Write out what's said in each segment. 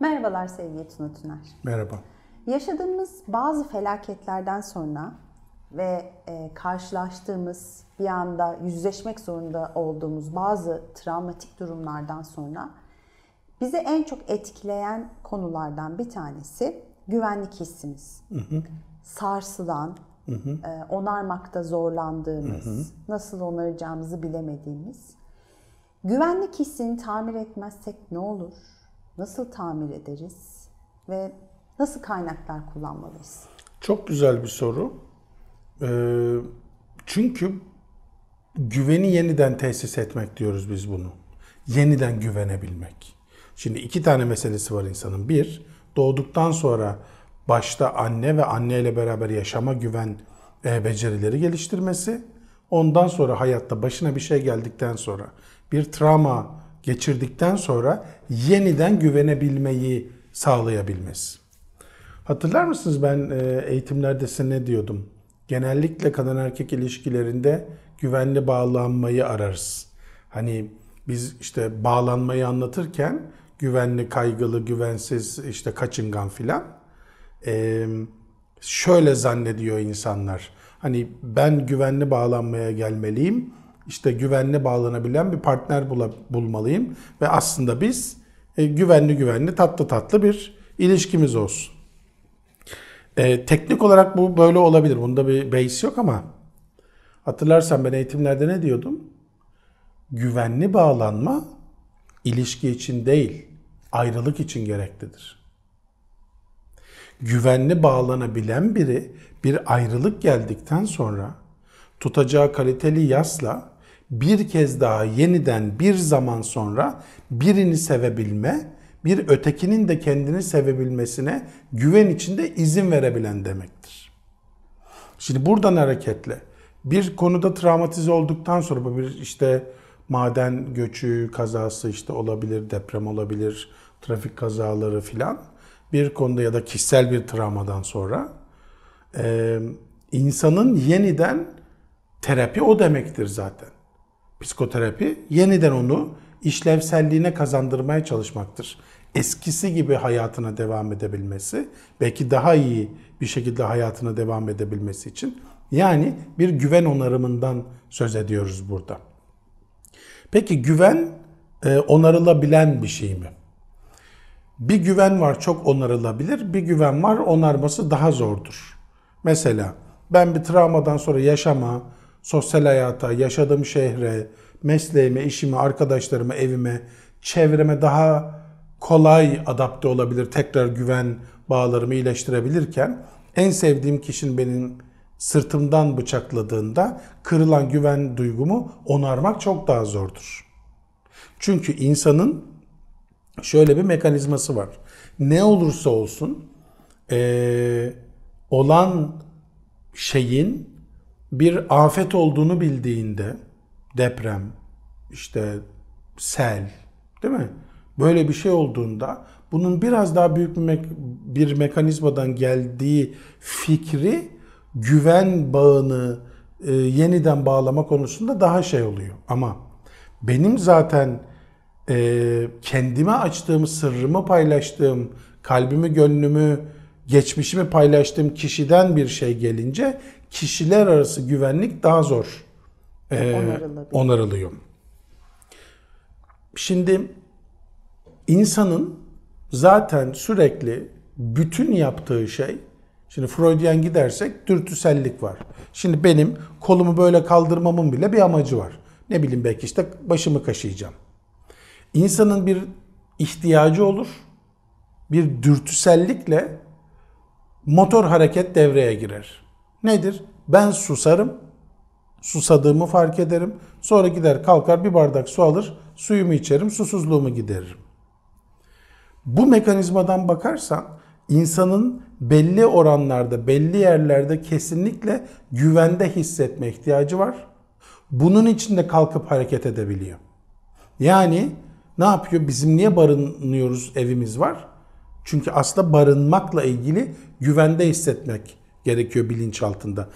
Merhabalar sevgili Tuna Tüner. Merhaba. Yaşadığımız bazı felaketlerden sonra ve e, karşılaştığımız bir anda yüzleşmek zorunda olduğumuz bazı travmatik durumlardan sonra bizi en çok etkileyen konulardan bir tanesi güvenlik hissimiz. Hı hı. Sarsılan, hı hı. E, onarmakta zorlandığımız, hı hı. nasıl onaracağımızı bilemediğimiz. Güvenlik hissini tamir etmezsek ne olur? nasıl tamir ederiz ve nasıl kaynaklar kullanmalıyız? Çok güzel bir soru. Ee, çünkü güveni yeniden tesis etmek diyoruz biz bunu. Yeniden güvenebilmek. Şimdi iki tane meselesi var insanın. Bir, doğduktan sonra başta anne ve anneyle beraber yaşama güven e, becerileri geliştirmesi. Ondan sonra hayatta başına bir şey geldikten sonra bir travma geçirdikten sonra yeniden güvenebilmeyi sağlayabilmesi. Hatırlar mısınız ben e, eğitimlerde size ne diyordum? Genellikle kadın erkek ilişkilerinde güvenli bağlanmayı ararız. Hani biz işte bağlanmayı anlatırken güvenli, kaygılı, güvensiz, işte kaçıngan filan. Ee, şöyle zannediyor insanlar. Hani ben güvenli bağlanmaya gelmeliyim işte güvenli bağlanabilen bir partner bula, bulmalıyım ve aslında biz e, güvenli güvenli tatlı tatlı bir ilişkimiz olsun. E, teknik olarak bu böyle olabilir. Bunda bir base yok ama hatırlarsan ben eğitimlerde ne diyordum? Güvenli bağlanma ilişki için değil, ayrılık için gereklidir. Güvenli bağlanabilen biri bir ayrılık geldikten sonra tutacağı kaliteli yasla bir kez daha yeniden bir zaman sonra birini sevebilme, bir ötekinin de kendini sevebilmesine güven içinde izin verebilen demektir. Şimdi buradan hareketle bir konuda travmatize olduktan sonra bu bir işte maden göçü, kazası işte olabilir, deprem olabilir, trafik kazaları filan bir konuda ya da kişisel bir travmadan sonra insanın yeniden terapi o demektir zaten psikoterapi yeniden onu işlevselliğine kazandırmaya çalışmaktır. Eskisi gibi hayatına devam edebilmesi, belki daha iyi bir şekilde hayatına devam edebilmesi için. Yani bir güven onarımından söz ediyoruz burada. Peki güven e, onarılabilen bir şey mi? Bir güven var çok onarılabilir, bir güven var onarması daha zordur. Mesela ben bir travmadan sonra yaşama, sosyal hayata, yaşadığım şehre, mesleğime, işime, arkadaşlarıma, evime, çevreme daha kolay adapte olabilir, tekrar güven bağlarımı iyileştirebilirken en sevdiğim kişinin benim sırtımdan bıçakladığında kırılan güven duygumu onarmak çok daha zordur. Çünkü insanın şöyle bir mekanizması var. Ne olursa olsun ee, olan şeyin bir afet olduğunu bildiğinde deprem, işte sel değil mi? Böyle bir şey olduğunda bunun biraz daha büyük bir, me bir mekanizmadan geldiği fikri güven bağını e, yeniden bağlama konusunda daha şey oluyor. Ama benim zaten e, kendime açtığım, sırrımı paylaştığım, kalbimi, gönlümü, geçmişimi paylaştığım kişiden bir şey gelince kişiler arası güvenlik daha zor e, onarılıyor. Şimdi insanın zaten sürekli bütün yaptığı şey Şimdi Freudian gidersek dürtüsellik var. Şimdi benim kolumu böyle kaldırmamın bile bir amacı var. Ne bileyim belki işte başımı kaşıyacağım. İnsanın bir ihtiyacı olur. Bir dürtüsellikle motor hareket devreye girer. Nedir? Ben susarım, susadığımı fark ederim. Sonra gider kalkar bir bardak su alır, suyumu içerim, susuzluğumu gideririm. Bu mekanizmadan bakarsan insanın belli oranlarda, belli yerlerde kesinlikle güvende hissetme ihtiyacı var. Bunun için de kalkıp hareket edebiliyor. Yani ne yapıyor? Bizim niye barınıyoruz, evimiz var? Çünkü aslında barınmakla ilgili güvende hissetmek gerekiyor bilinç altında.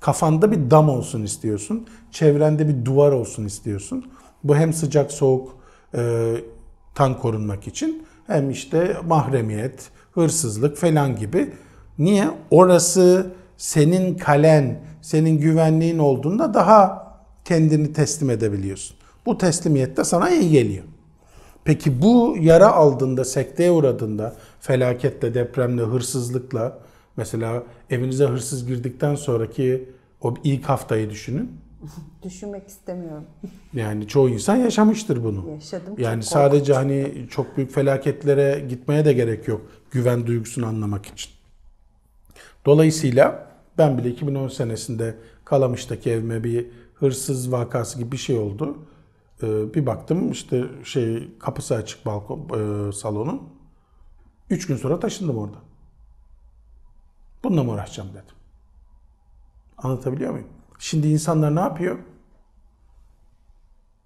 Kafanda bir dam olsun istiyorsun. Çevrende bir duvar olsun istiyorsun. Bu hem sıcak soğuk e, tan korunmak için hem işte mahremiyet, hırsızlık falan gibi. Niye? Orası senin kalen, senin güvenliğin olduğunda daha kendini teslim edebiliyorsun. Bu teslimiyet de sana iyi geliyor. Peki bu yara aldığında, sekteye uğradığında, felaketle, depremle, hırsızlıkla, mesela evinize hırsız girdikten sonraki o ilk haftayı düşünün. Düşünmek istemiyorum. Yani çoğu insan yaşamıştır bunu. Yaşadım. Yani sadece hani çok büyük felaketlere gitmeye de gerek yok güven duygusunu anlamak için. Dolayısıyla ben bile 2010 senesinde Kalamış'taki evime bir hırsız vakası gibi bir şey oldu. Ee, bir baktım işte şey kapısı açık balkon e, salonun. Üç gün sonra taşındım orada. Bununla mı uğraşacağım dedim. Anlatabiliyor muyum? Şimdi insanlar ne yapıyor?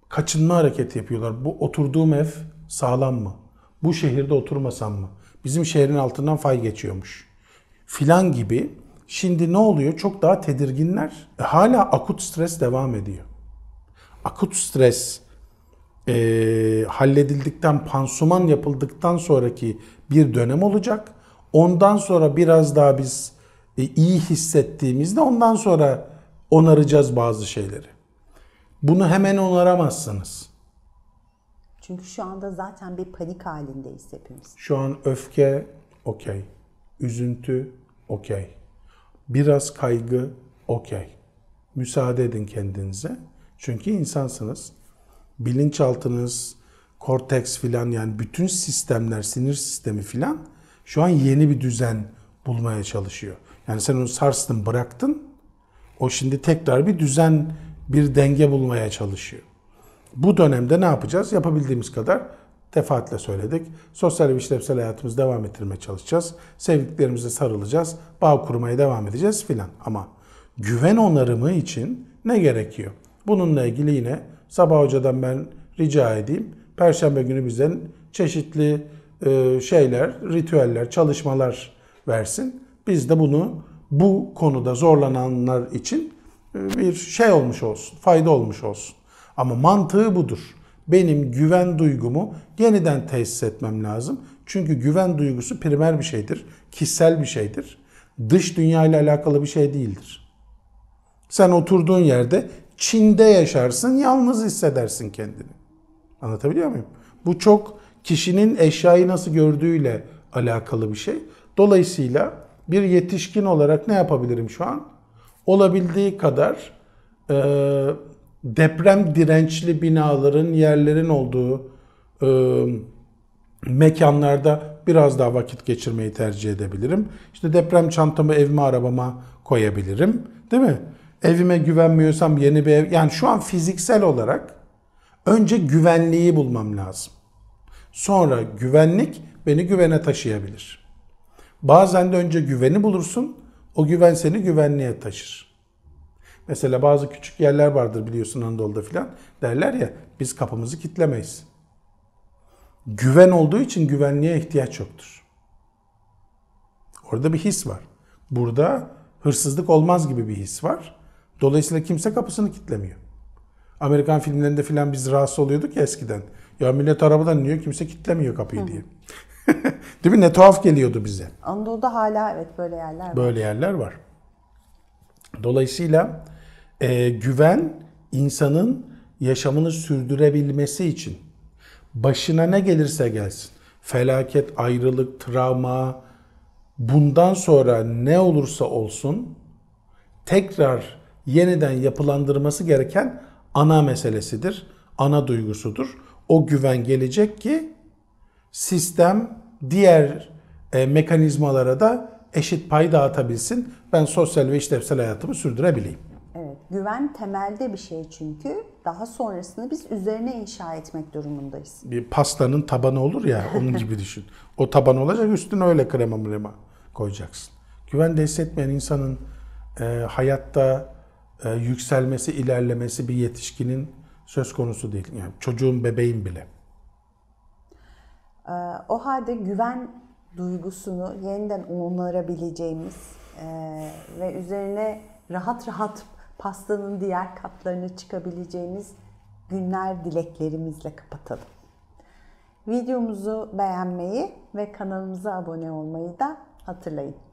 Kaçınma hareketi yapıyorlar. Bu oturduğum ev sağlam mı? Bu şehirde oturmasam mı? Bizim şehrin altından fay geçiyormuş. Filan gibi. Şimdi ne oluyor? Çok daha tedirginler. E, hala akut stres devam ediyor akut stres e, halledildikten, pansuman yapıldıktan sonraki bir dönem olacak. Ondan sonra biraz daha biz e, iyi hissettiğimizde ondan sonra onaracağız bazı şeyleri. Bunu hemen onaramazsınız. Çünkü şu anda zaten bir panik halindeyiz hepimiz. Şu an öfke okey. Üzüntü okey. Biraz kaygı okey. Müsaade edin kendinize. Çünkü insansınız bilinçaltınız, korteks filan yani bütün sistemler, sinir sistemi filan şu an yeni bir düzen bulmaya çalışıyor. Yani sen onu sarstın, bıraktın. O şimdi tekrar bir düzen, bir denge bulmaya çalışıyor. Bu dönemde ne yapacağız? Yapabildiğimiz kadar defaatle söyledik. Sosyal ve işlevsel hayatımızı devam ettirmeye çalışacağız. Sevdiklerimize sarılacağız. Bağ kurmaya devam edeceğiz filan. Ama güven onarımı için ne gerekiyor? Bununla ilgili yine Sabah Hoca'dan ben rica edeyim. Perşembe günü bize çeşitli e, şeyler, ritüeller, çalışmalar versin. Biz de bunu bu konuda zorlananlar için e, bir şey olmuş olsun, fayda olmuş olsun. Ama mantığı budur. Benim güven duygumu yeniden tesis etmem lazım. Çünkü güven duygusu primer bir şeydir, kişisel bir şeydir. Dış dünya ile alakalı bir şey değildir. Sen oturduğun yerde Çin'de yaşarsın, yalnız hissedersin kendini. Anlatabiliyor muyum? Bu çok kişinin eşyayı nasıl gördüğüyle alakalı bir şey. Dolayısıyla bir yetişkin olarak ne yapabilirim şu an? Olabildiği kadar e, deprem dirençli binaların, yerlerin olduğu e, mekanlarda biraz daha vakit geçirmeyi tercih edebilirim. İşte deprem çantamı evime, arabama koyabilirim. Değil mi? evime güvenmiyorsam yeni bir ev. Yani şu an fiziksel olarak önce güvenliği bulmam lazım. Sonra güvenlik beni güvene taşıyabilir. Bazen de önce güveni bulursun, o güven seni güvenliğe taşır. Mesela bazı küçük yerler vardır biliyorsun Anadolu'da filan. Derler ya biz kapımızı kitlemeyiz. Güven olduğu için güvenliğe ihtiyaç yoktur. Orada bir his var. Burada hırsızlık olmaz gibi bir his var. Dolayısıyla kimse kapısını kitlemiyor. Amerikan filmlerinde filan biz rahatsız oluyorduk ya eskiden. Ya millet arabadan iniyor kimse kitlemiyor kapıyı Hı. diye. Değil mi? Ne tuhaf geliyordu bize. Anadolu'da hala evet böyle yerler var. Böyle yerler var. Dolayısıyla e, güven insanın yaşamını sürdürebilmesi için başına ne gelirse gelsin. Felaket, ayrılık, travma bundan sonra ne olursa olsun tekrar yeniden yapılandırması gereken ana meselesidir, ana duygusudur. O güven gelecek ki sistem diğer e, mekanizmalara da eşit pay dağıtabilsin. Ben sosyal ve işlevsel hayatımı sürdürebileyim. Evet, güven temelde bir şey çünkü daha sonrasını biz üzerine inşa etmek durumundayız. Bir pastanın tabanı olur ya onun gibi düşün. O taban olacak üstüne öyle krema mrema koyacaksın. Güvende hissetmeyen insanın e, hayatta e, yükselmesi, ilerlemesi bir yetişkinin söz konusu değil. Yani çocuğun, bebeğin bile. E, o halde güven duygusunu yeniden onarabileceğimiz e, ve üzerine rahat rahat pastanın diğer katlarını çıkabileceğimiz günler dileklerimizle kapatalım. Videomuzu beğenmeyi ve kanalımıza abone olmayı da hatırlayın.